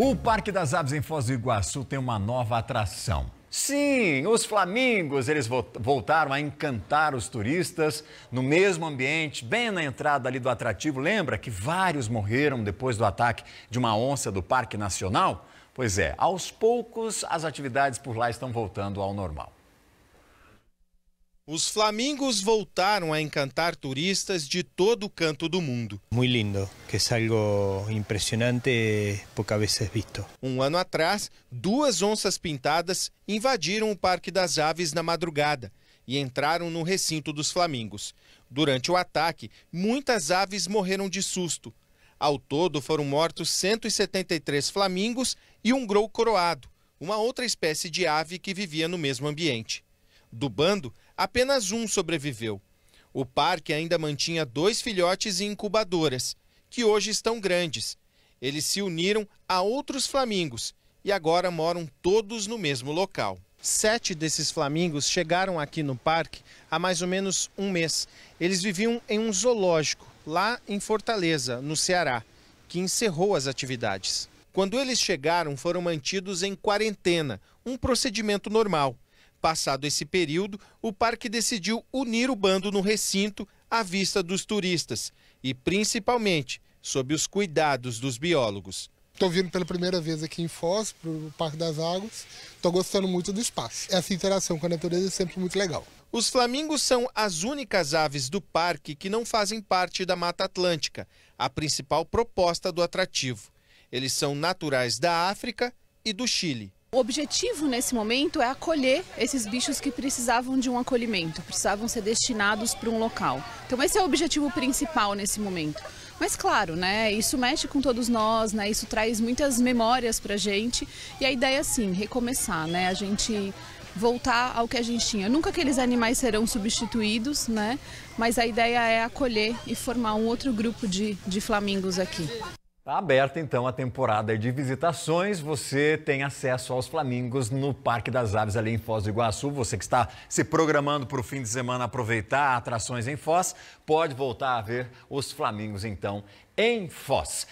O Parque das Aves em Foz do Iguaçu tem uma nova atração. Sim, os flamingos, eles voltaram a encantar os turistas no mesmo ambiente, bem na entrada ali do atrativo. Lembra que vários morreram depois do ataque de uma onça do Parque Nacional? Pois é, aos poucos as atividades por lá estão voltando ao normal. Os flamingos voltaram a encantar turistas de todo canto do mundo. Muito lindo, que é algo impressionante, poucas vezes visto. Um ano atrás, duas onças pintadas invadiram o Parque das Aves na madrugada e entraram no recinto dos flamingos. Durante o ataque, muitas aves morreram de susto. Ao todo, foram mortos 173 flamingos e um grou coroado, uma outra espécie de ave que vivia no mesmo ambiente. Do bando, apenas um sobreviveu. O parque ainda mantinha dois filhotes e incubadoras, que hoje estão grandes. Eles se uniram a outros flamingos e agora moram todos no mesmo local. Sete desses flamingos chegaram aqui no parque há mais ou menos um mês. Eles viviam em um zoológico, lá em Fortaleza, no Ceará, que encerrou as atividades. Quando eles chegaram, foram mantidos em quarentena, um procedimento normal. Passado esse período, o parque decidiu unir o bando no recinto à vista dos turistas e, principalmente, sob os cuidados dos biólogos. Estou vindo pela primeira vez aqui em Foz, para o Parque das Águas. Estou gostando muito do espaço. Essa interação com a natureza é sempre muito legal. Os flamingos são as únicas aves do parque que não fazem parte da Mata Atlântica, a principal proposta do atrativo. Eles são naturais da África e do Chile. O objetivo nesse momento é acolher esses bichos que precisavam de um acolhimento, precisavam ser destinados para um local. Então esse é o objetivo principal nesse momento. Mas claro, né, isso mexe com todos nós, né, isso traz muitas memórias para a gente. E a ideia é sim, recomeçar, né, a gente voltar ao que a gente tinha. Nunca aqueles animais serão substituídos, né, mas a ideia é acolher e formar um outro grupo de, de flamingos aqui. Está aberta então a temporada de visitações. Você tem acesso aos flamingos no Parque das Aves ali em Foz do Iguaçu. Você que está se programando para o fim de semana aproveitar atrações em Foz, pode voltar a ver os flamingos então em Foz.